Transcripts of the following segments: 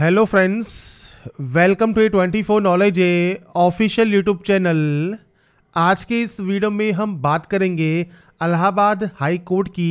hello friends welcome to A twenty four knowledge A official YouTube channel आज के इस video में हम बात करेंगे अलाहाबाद हाई कोर्ट की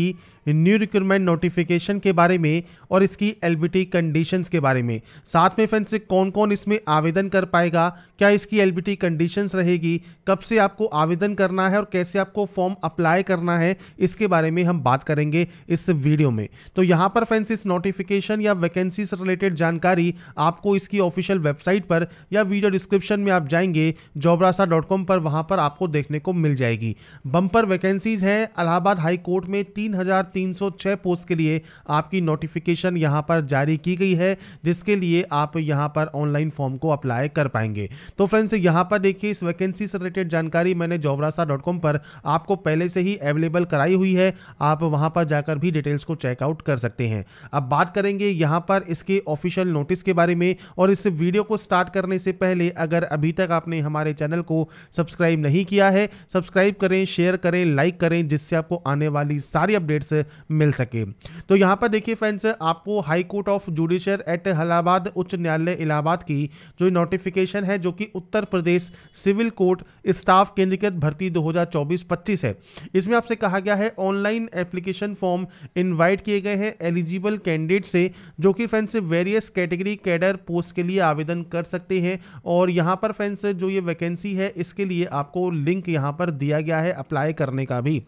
न्यू रिक्रूटमेंट नोटिफिकेशन के बारे में और इसकी एलबीटी कंडीशंस के बारे में साथ में फ्रेंड्स कौन कौन इसमें आवेदन कर पाएगा क्या इसकी एलबीटी कंडीशंस रहेगी कब से आपको आवेदन करना है और कैसे आपको फॉर्म अप्लाई करना है इसके बारे में हम बात करेंगे इस वीडियो में तो यहाँ पर फ्रेंड्स इस नोटिफिकेशन या वैकेंसी से रिलेटेड जानकारी आपको इसकी ऑफिशियल वेबसाइट पर या वीडियो डिस्क्रिप्शन में आप जाएंगे कॉम पर वहाँ पर आपको देखने को मिल जाएगी बम्पर वैकेंसीज हैं है अलाहाबाद हाई कोर्ट में 3306 पोस्ट के लिए आपकी नोटिफिकेशन यहां पर जारी की गई है जिसके लिए आप यहां पर ऑनलाइन फॉर्म को अप्लाई कर पाएंगे तो फ्रेंड्स यहां पर देखिए इस वैकेंसी से रिलेटेड जानकारी मैंने जॉबरास्ता पर आपको पहले से ही अवेलेबल कराई हुई है आप वहां पर जाकर भी डिटेल्स को चेकआउट कर सकते हैं अब बात करेंगे यहां पर इसके ऑफिशियल नोटिस के बारे में और इस वीडियो को स्टार्ट करने से पहले अगर अभी तक आपने हमारे चैनल को सब्सक्राइब नहीं किया है सब्सक्राइब करें शेयर करें लाइक करें करें जिससे आपको आने वाली सारी अपडेट्स मिल सके तो यहाँ पर देखिए फ्रेंड्स आपको high court of judiciary at Allahabad उच्च न्यायालय इलाहाबाद की जो नोटिफिकेशन है जो कि Uttar Pradesh civil court staff केंद्रीकृत भर्ती दो हज़ार है इसमें आपसे कहा गया है ऑनलाइन एप्लीकेशन फॉर्म इन्वाइट किए गए हैं एलिजिबल कैंडिडेट से जो कि friends various category cadre post के लिए आवेदन कर सकते हैं और यहाँ पर फ्रेंड्स जो ये वैकेंसी है इसके लिए आपको लिंक यहाँ पर दिया गया है अप्लाई करने का भी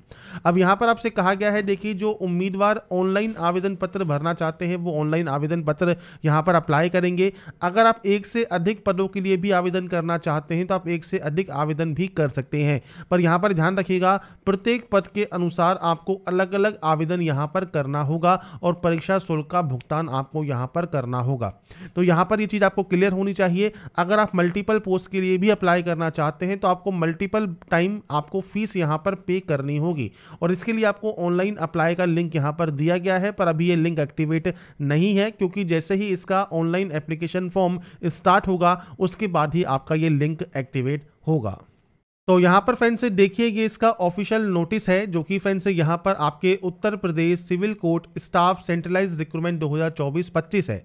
अब यहाँ पर आपसे कहा गया है देखिए जो उम्मीदवार ऑनलाइन आवेदन पत्र भरना चाहते हैं वो ऑनलाइन आवेदन पत्र यहाँ पर अप्लाई करेंगे अगर आप एक से अधिक पदों के लिए भी आवेदन करना चाहते हैं तो आप एक से अधिक आवेदन भी कर सकते हैं पर यहाँ पर ध्यान रखिएगा प्रत्येक पद के अनुसार आपको अलग अलग आवेदन यहाँ पर करना होगा और परीक्षा शुल्क का भुगतान आपको यहाँ पर करना होगा तो यहाँ पर ये चीज़ आपको क्लियर होनी चाहिए अगर आप मल्टीपल पोस्ट के लिए भी अप्लाई करना चाहते हैं तो आपको मल्टीपल टाइम आपको फीस यहाँ पर पे करनी होगी होगी और इसके लिए आपको ऑनलाइन अप्लाई का लिंक यहाँ पर दिया गया है पर अभी ये लिंक एक्टिवेट नहीं है क्योंकि जैसे ही इसका ऑनलाइन एप्लीकेशन फॉर्म स्टार्ट होगा उसके बाद ही आपका ये लिंक एक्टिवेट होगा तो यहाँ पर फ्रेंड से देखिए ये इसका ऑफिशियल नोटिस है जो कि फ्रेंड से यहाँ पर आपके Uttar Pradesh civil court staff centralize recruitment 2024-25 है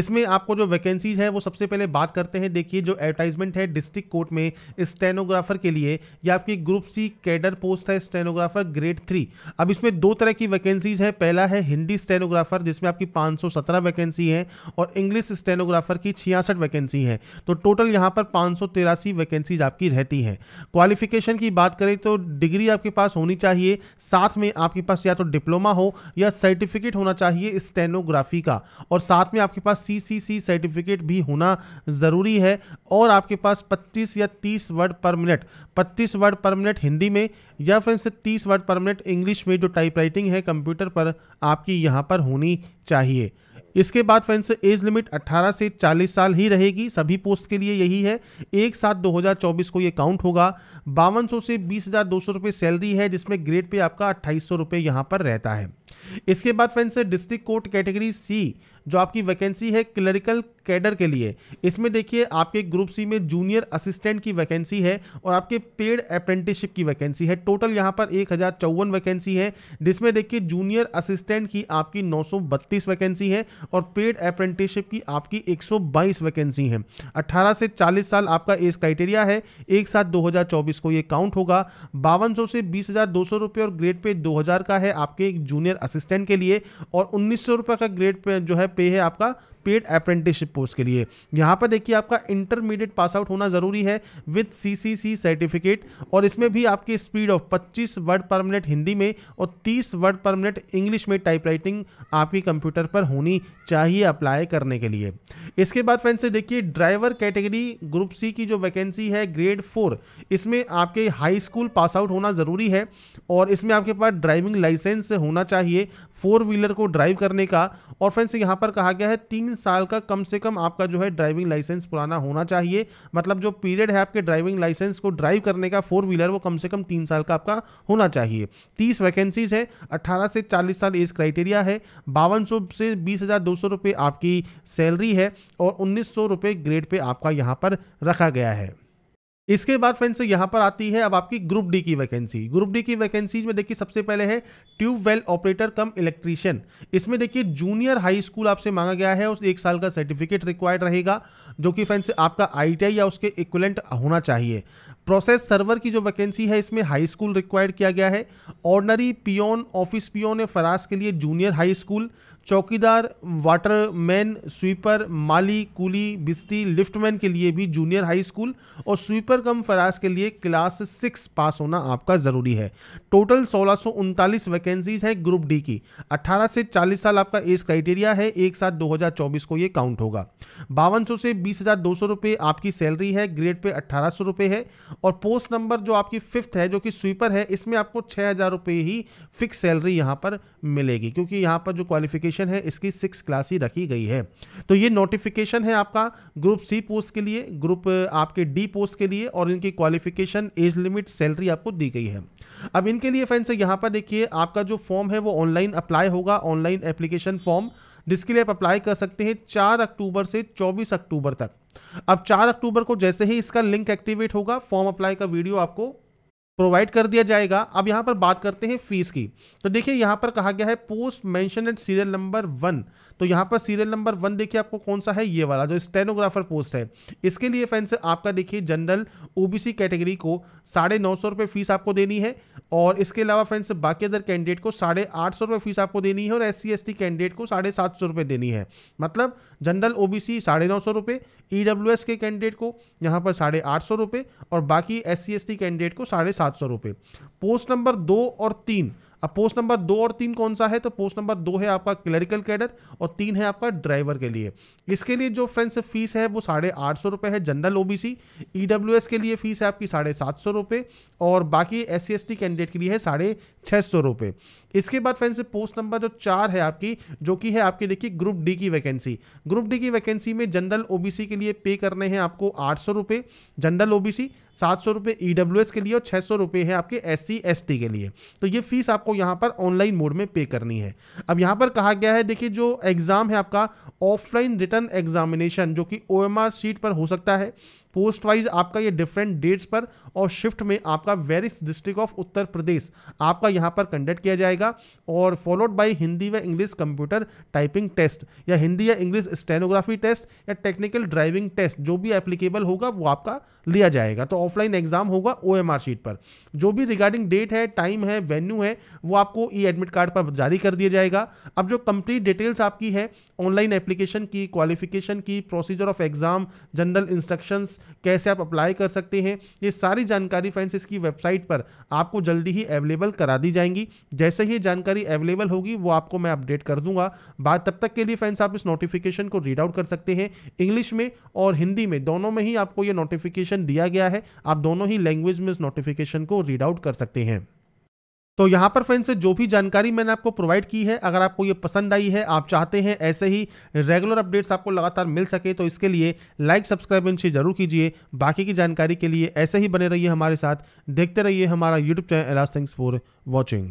इसमें आपको जो वैकेंसीज है वो सबसे पहले बात करते हैं देखिए जो एडवर्टाइजमेंट है डिस्ट्रिक्ट कोर्ट में स्टेनोग्राफर के लिए या आपकी ग्रुप सी कैडर पोस्ट है स्टेनोग्राफर ग्रेड थ्री अब इसमें दो तरह की वैकेंसीज है पहला है हिंदी स्टेनोग्राफर जिसमें आपकी पाँच वैकेंसी है और इंग्लिश स्टेनोग्राफर की छियासठ वैकेंसी है तो टोटल यहाँ पर पाँच वैकेंसीज आपकी रहती हैं क्वालिफिकेशन की बात करें तो डिग्री आपके पास होनी चाहिए साथ में आपके पास या तो डिप्लोमा हो या सर्टिफिकेट होना चाहिए स्टेनोग्राफी का और साथ में आपके पास सी सर्टिफिकेट भी होना ज़रूरी है और आपके पास 25 या 30 word per minute 25 word per minute Hindi में या से 30 वर्ड पर मिनट इंग्लिश में जो टाइप है कंप्यूटर पर आपकी यहाँ पर होनी चाहिए इसके बाद फ्रेंड्स एज लिमिट 18 से 40 साल ही रहेगी सभी पोस्ट के लिए यही है एक सात 2024 को ये काउंट होगा बावन से बीस हज़ार सैलरी है जिसमें ग्रेड पे आपका अट्ठाईस सौ यहाँ पर रहता है इसके बाद friends district court category C जो आपकी वैकेंसी है क्लरिकल कैडर के लिए इसमें देखिए आपके ग्रुप सी में जूनियर असिस्टेंट की वैकेंसी है और आपके पेड अप्रेंटिसशिप की वैकेंसी है टोटल यहां पर एक हज़ार चौवन वैकेंसी है जिसमें देखिए जूनियर असिस्टेंट की आपकी नौ सौ बत्तीस वैकेंसी है और पेड अप्रेंटिसशिप की आपकी एक सौ बाईस वैकेंसी है अट्ठारह से चालीस साल आपका एज क्राइटेरिया है एक साथ दो हज़ार चौबीस को ये काउंट होगा बावन सौ से बीस हज़ार दो सौ रुपये और ग्रेड पे दो हज़ार का है आपके एक जूनियर सीनियर असिस्टेंट के लिए और उन्नीस सौ का ग्रेड पे जो है पे है आपका पेड अप्रेंटिसशिप पोस्ट के लिए यहाँ पर देखिए आपका इंटरमीडिएट पास आउट होना ज़रूरी है विद सीसीसी सर्टिफिकेट और इसमें भी आपकी speed of 25 word per minute Hindi में और 30 वर्ड पर मिनट इंग्लिश में टाइपराइटिंग आपकी कंप्यूटर पर होनी चाहिए अप्लाई करने के लिए इसके बाद फ्रेंड से देखिए ड्राइवर कैटेगरी ग्रुप सी की जो वैकेंसी है ग्रेड फोर इसमें आपके हाई स्कूल पास आउट होना ज़रूरी है और इसमें आपके पास ड्राइविंग लाइसेंस होना चाहिए चाहिए फोर व्हीलर को ड्राइव करने का और फ्रेंड्स यहाँ पर कहा गया है तीन साल का कम से कम आपका जो है ड्राइविंग लाइसेंस पुराना होना चाहिए मतलब जो पीरियड है आपके ड्राइविंग लाइसेंस को ड्राइव करने का फोर व्हीलर वो कम से कम तीन साल का आपका होना चाहिए तीस वैकेंसीज है अट्ठारह से चालीस साल एज क्राइटेरिया है बावन से बीस आपकी सैलरी है और उन्नीस ग्रेड पे आपका यहाँ पर रखा गया है इसके बाद फ्रेंड्स यहां पर आती है अब आपकी ग्रुप डी की वैकेंसी ग्रुप डी की वैकेंसीज में देखिए सबसे पहले है tube well operator cum electrician इसमें देखिए जूनियर हाई स्कूल आपसे मांगा गया है उस एक साल का सर्टिफिकेट रिक्वायर्ड रहेगा जो कि फ्रेंड्स आपका आई या उसके इक्वलेंट होना चाहिए प्रोसेस सर्वर की जो वैकेंसी है इसमें हाई स्कूल रिक्वायर्ड किया गया है ऑर्डनरी पियोन ऑफिस पियोन या फराज के लिए जूनियर हाई स्कूल चौकीदार वाटरमैन स्वीपर माली कूली बिस्टी लिफ्टमैन के लिए भी जूनियर हाई स्कूल और स्वीपर कम फराज के लिए क्लास सिक्स पास होना आपका ज़रूरी है टोटल सोलह वैकेंसीज हैं ग्रुप डी की 18 से 40 साल आपका एज क्राइटेरिया है एक साथ 2024 को ये काउंट होगा बावन से बीस हज़ार दो सौ रुपये आपकी सैलरी है ग्रेड पे अट्ठारह सौ रुपये है और पोस्ट नंबर जो आपकी फिफ्थ है जो कि स्वीपर है इसमें आपको छः हज़ार रुपये ही फिक्स सैलरी यहाँ पर मिलेगी क्योंकि यहाँ पर जो क्वालिफिकेशन है इसकी सिक्स क्लास ही रखी गई है तो ये नोटिफिकेशन है आपका ग्रुप सी पोस्ट के लिए ग्रुप आपके डी पोस्ट के लिए और इनकी क्वालिफिकेशन एज लिमिट सैलरी आपको दी गई है अब इनके लिए फ्रेंड्स यहाँ पर देखिए आपका जो फॉर्म है वो ऑनलाइन अप्लाई होगा ऑनलाइन एप्लीकेशन फॉर्म जिसके लिए आप अप्लाई कर सकते हैं चार अक्टूबर से चौबीस अक्टूबर तक अब चार अक्टूबर को जैसे ही इसका लिंक एक्टिवेट होगा फॉर्म अप्लाई का वीडियो आपको प्रोवाइड कर दिया जाएगा अब यहाँ पर बात करते हैं फीस की तो देखिए यहाँ पर कहा गया है post mention and serial number one तो यहाँ पर सीरियल नंबर वन देखिए आपको कौन सा है ये वाला जो स्टेनोग्राफर पोस्ट है इसके लिए फ्रेंड्स आपका देखिए जनरल ओबीसी कैटेगरी को साढ़े नौ सौ रुपये फीस आपको देनी है और इसके अलावा फ्रेंड्स बाकी अदर कैंडिडेट को साढ़े आठ सौ रुपये फीस आपको देनी है और एस सी कैंडिडेट को साढ़े सात सौ रुपये देनी है मतलब जनरल ओ बी सी साढ़े नौ सौ रुपये ई डब्ल्यू एस के कैंडिडेट को यहाँ पर साढ़े आठ सौ रुपये और बाकी एस सी कैंडिडेट को साढ़े सात सात सौ रुपये पोस्ट नंबर दो और तीन अब पोस्ट नंबर दो और तीन कौन सा है तो पोस्ट नंबर दो है आपका क्लरिकल कैडर और तीन है आपका ड्राइवर के लिए इसके लिए जो फ्रेंड्स फीस है वो साढ़े आठ सौ रुपये है जनरल ओबीसी ईडब्ल्यूएस के लिए फीस है आपकी साढ़े सात सौ रुपये और बाकी एस सी कैंडिडेट के लिए है साढ़े छः सौ रुपये इसके बाद फ्रेंड्स पोस्ट नंबर जो चार है आपकी जो कि है आपकी देखिए ग्रुप डी की वैकेंसी ग्रुप डी की वैकेंसी में जनरल सी के लिए पे करने हैं आपको आठ सौ रुपये जनरल सी सात सौ रुपये एस e के लिए और छः सौ रुपये है आपके एस सी के लिए तो ये फीस आप आपको यहाँ पर ऑनलाइन मोड में पे करनी है अब यहाँ पर कहा गया है देखिए जो एग्ज़ाम है आपका ऑफलाइन रिटर्न एग्जामिनेशन जो कि ओ सीट पर हो सकता है पोस्ट वाइज आपका ये डिफरेंट डेट्स पर और शिफ्ट में आपका various district of Uttar Pradesh आपका यहाँ पर कंडक्ट किया जाएगा और फॉलोड बाय हिंदी व इंग्लिश कंप्यूटर टाइपिंग टेस्ट या हिंदी या इंग्लिश स्टेनोग्राफी टेस्ट या टेक्निकल ड्राइविंग टेस्ट जो भी एप्लीकेबल होगा वो आपका लिया जाएगा तो ऑफलाइन एग्जाम होगा ओ शीट पर जो भी रिगार्डिंग डेट है टाइम है वेन्यू है वो आपको ई एडमिट कार्ड पर जारी कर दिया जाएगा अब जो कंप्लीट डिटेल्स आपकी है ऑनलाइन एप्लीकेशन की क्वालिफिकेशन की procedure of exam general instructions कैसे आप अप्लाई कर सकते हैं ये सारी जानकारी फ्रेंड्स इसकी वेबसाइट पर आपको जल्दी ही अवेलेबल करा दी जाएंगी जैसे ही जानकारी अवेलेबल होगी वो आपको मैं अपडेट कर दूंगा बात तब तक के लिए फ्रेंड्स आप इस नोटिफिकेशन को रीड आउट कर सकते हैं इंग्लिश में और हिंदी में दोनों में ही आपको ये नोटिफिकेशन दिया गया है आप दोनों ही लैंग्वेज में इस नोटिफिकेशन को रीड आउट कर सकते हैं तो यहाँ पर फ्रेंड्स जो भी जानकारी मैंने आपको प्रोवाइड की है अगर आपको ये पसंद आई है आप चाहते हैं ऐसे ही रेगुलर अपडेट्स आपको लगातार मिल सके तो इसके लिए लाइक सब्सक्राइब इन शेयर जरूर कीजिए बाकी की जानकारी के लिए ऐसे ही बने रहिए हमारे साथ देखते रहिए हमारा यूट्यूब चैनल एलास थैंक्स फॉर वॉचिंग